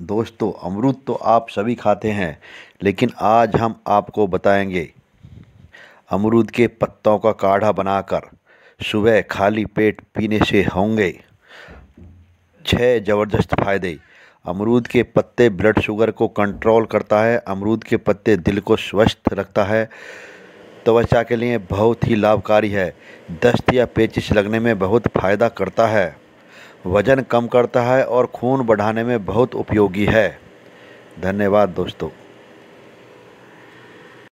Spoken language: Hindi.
दोस्तों अमरूद तो आप सभी खाते हैं लेकिन आज हम आपको बताएंगे अमरूद के पत्तों का काढ़ा बनाकर सुबह खाली पेट पीने से होंगे छः ज़बरदस्त फायदे अमरूद के पत्ते ब्लड शुगर को कंट्रोल करता है अमरूद के पत्ते दिल को स्वस्थ रखता है त्वचा के लिए बहुत ही लाभकारी है दस्त या पेचिश लगने में बहुत फ़ायदा करता है वज़न कम करता है और खून बढ़ाने में बहुत उपयोगी है धन्यवाद दोस्तों